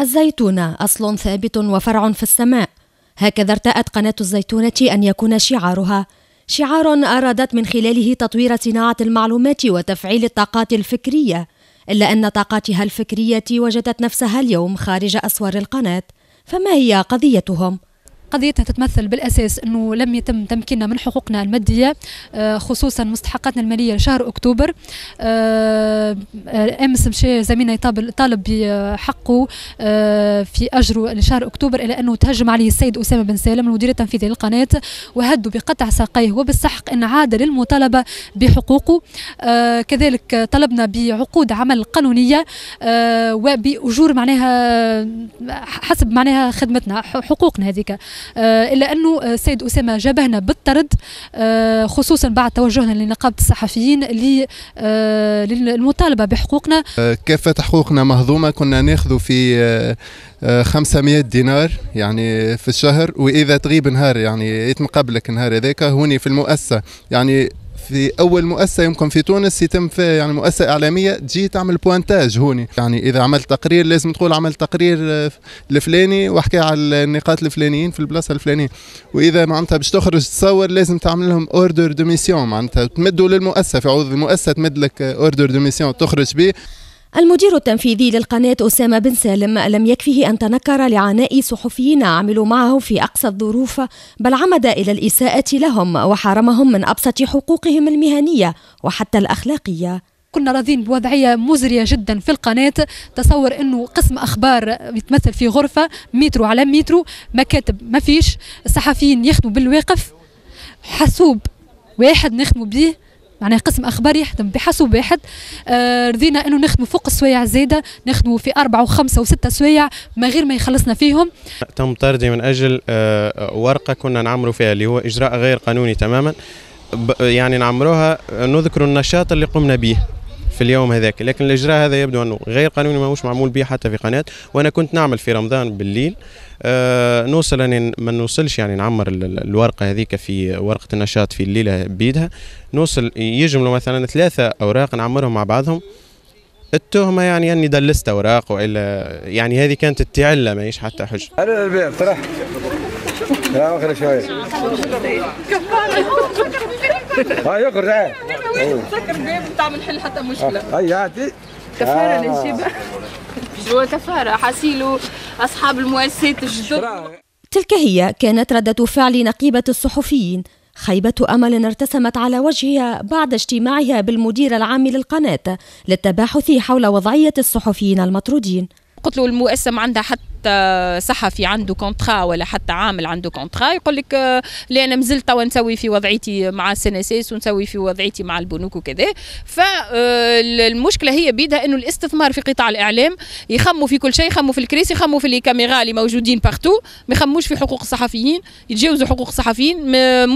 الزيتونة أصل ثابت وفرع في السماء هكذا ارتأت قناة الزيتونة أن يكون شعارها شعار أرادت من خلاله تطوير صناعة المعلومات وتفعيل الطاقات الفكرية إلا أن طاقاتها الفكرية وجدت نفسها اليوم خارج أسوار القناة فما هي قضيتهم؟ قضيتها تتمثل بالأساس أنه لم يتم تمكيننا من حقوقنا المادية آه، خصوصا مستحقاتنا المالية لشهر أكتوبر آه، آه، أمس مشى زميلنا طالب بحقه في أجره لشهر أكتوبر إلى أنه تهجم عليه السيد أسامة بن سالم المدير التنفيذي للقناة وهدوا بقطع ساقيه وبالسحق إن عاد للمطالبة بحقوقه كذلك طلبنا بعقود عمل قانونية وبأجور معناها حسب معناها خدمتنا حقوقنا هذيك آه، الا انه آه، السيد اسامه جابهنا بالطرد آه، خصوصا بعد توجهنا لنقابه الصحفيين للمطالبه بحقوقنا كافه حقوقنا مهضومه كنا ناخذ في 500 دينار يعني في الشهر واذا تغيب نهار يعني يتمقبلك النهار هذاك هوني في المؤسسه يعني في اول مؤسسه يمكن في تونس يتم فيها يعني مؤسسه اعلاميه تجي تعمل بوانتاج هوني يعني اذا عملت تقرير لازم تقول عملت تقرير آه، الفلاني واحكي على النقاط الفلانيين في البلاصه الفلانيه واذا معناتها باش تخرج تصور لازم تعمل لهم اوردر دو ميسيون معناتها تمدوا للمؤسسه في عوض المؤسسه تمد لك اوردر دو ميسيون تخرج به المدير التنفيذي للقناة أسامة بن سالم لم يكفه أن تنكر لعناء صحفيين عملوا معه في أقصى الظروف بل عمد إلى الإساءة لهم وحرمهم من أبسط حقوقهم المهنية وحتى الأخلاقية كنا راضين بوضعيه مزريه جدا في القناه تصور انه قسم اخبار يتمثل في غرفه مترو على مترو مكاتب ما فيش الصحفيين يخدموا بالواقف حاسوب واحد نخدموا بيه معناها قسم اخبار يخدم بحسب واحد آه رضينا انه نخدموا فوق السوايع زاده نخدموا في اربعه وخمسه وسته سوايع ما غير ما يخلصنا فيهم تم طردي من اجل آه ورقه كنا نعمروا فيها اللي هو اجراء غير قانوني تماما يعني نعمروها نذكر النشاط اللي قمنا به في اليوم هذاك لكن الاجراء هذا يبدو انه غير قانوني ماهوش معمول به حتى في قناه وانا كنت نعمل في رمضان بالليل آه نوصل يعني ما نوصلش يعني نعمر الورقه هذيك في ورقه النشاط في الليله بيدها نوصل يجملوا مثلا ثلاثه اوراق نعمرهم مع بعضهم التهمة يعني أني دلست أوراق وإلا يعني هذه كانت التعلة ماهيش حتى حجة. أنا البيع طرح. لا آخر شوية. هاي آه، يخرج عاد. واحد مسكر باب حل حتى مشكله آه. اي كفاره آه. نجيبها هو كفاره حاسيلو اصحاب المؤسسات الجدد تلك هي كانت ردة فعل نقيبة الصحفيين خيبة أمل ارتسمت على وجهها بعد اجتماعها بالمدير العام للقناة للتباحث حول وضعية الصحفيين المطرودين قلت له المؤسسة ما عندها حتى حتى صحفي عنده كونترا ولا حتى عامل عنده كونترا يقول لك آه، لا انا مازلت توا نسوي في وضعيتي مع السناسيس ونسوي في وضعيتي مع البنوك وكذا فالمشكله آه، هي بيدها انه الاستثمار في قطاع الاعلام يخموا في كل شيء يخموا في الكريس يخموا في الكاميرا اللي موجودين بارتو ما يخموش في حقوق الصحفيين يتجاوزوا حقوق الصحفيين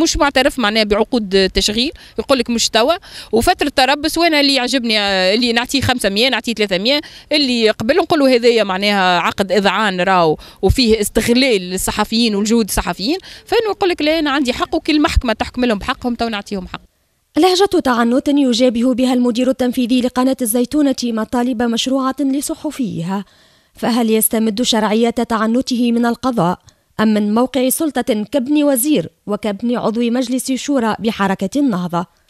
مش معترف معناه بعقود تشغيل يقول لك مش توا وفتره تربص وانا اللي يعجبني آه، اللي نعطيه 500 نعطيه 300 اللي قبل نقول له هذايا معناها عقد اذعان راو وفيه استغلال للصحفيين والجهود الصحفيين فانه يقول لك لا انا عندي حق وكل محكمه تحكم لهم بحقهم تو نعطيهم حق لهجة تعنت يجابه بها المدير التنفيذي لقناة الزيتونة مطالب مشروعة لصحفيها فهل يستمد شرعية تعنته من القضاء أم من موقع سلطة كابن وزير وكابن عضو مجلس شورى بحركة النهضة؟